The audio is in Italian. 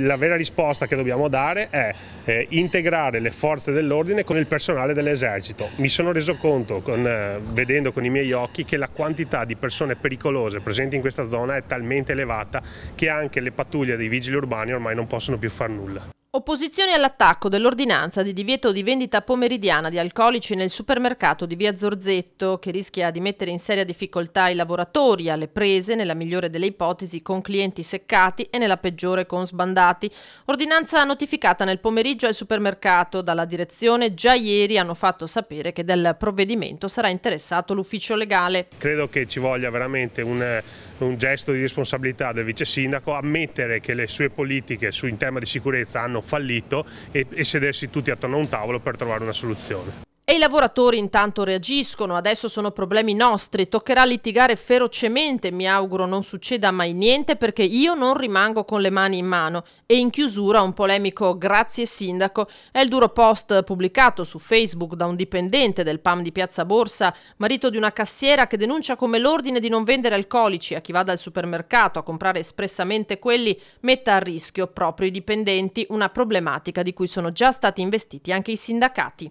La vera risposta che dobbiamo dare è eh, integrare le forze dell'ordine con il personale dell'esercito. Mi sono reso conto, con, eh, vedendo con i miei occhi, che la quantità di persone pericolose presenti in questa zona è talmente elevata che anche le pattuglie dei vigili urbani ormai non possono più far nulla. Opposizione all'attacco dell'ordinanza di divieto di vendita pomeridiana di alcolici nel supermercato di Via Zorzetto, che rischia di mettere in seria difficoltà i lavoratori alle prese, nella migliore delle ipotesi, con clienti seccati e nella peggiore con sbandati. Ordinanza notificata nel pomeriggio al supermercato dalla direzione. Già ieri hanno fatto sapere che del provvedimento sarà interessato l'ufficio legale. Credo che ci voglia veramente un, un gesto di responsabilità del vice sindaco, ammettere che le sue politiche su in tema di sicurezza hanno fallito e, e sedersi tutti attorno a un tavolo per trovare una soluzione lavoratori intanto reagiscono, adesso sono problemi nostri, toccherà litigare ferocemente, mi auguro non succeda mai niente perché io non rimango con le mani in mano. E in chiusura un polemico grazie sindaco è il duro post pubblicato su Facebook da un dipendente del PAM di Piazza Borsa, marito di una cassiera che denuncia come l'ordine di non vendere alcolici a chi va dal supermercato a comprare espressamente quelli metta a rischio proprio i dipendenti, una problematica di cui sono già stati investiti anche i sindacati.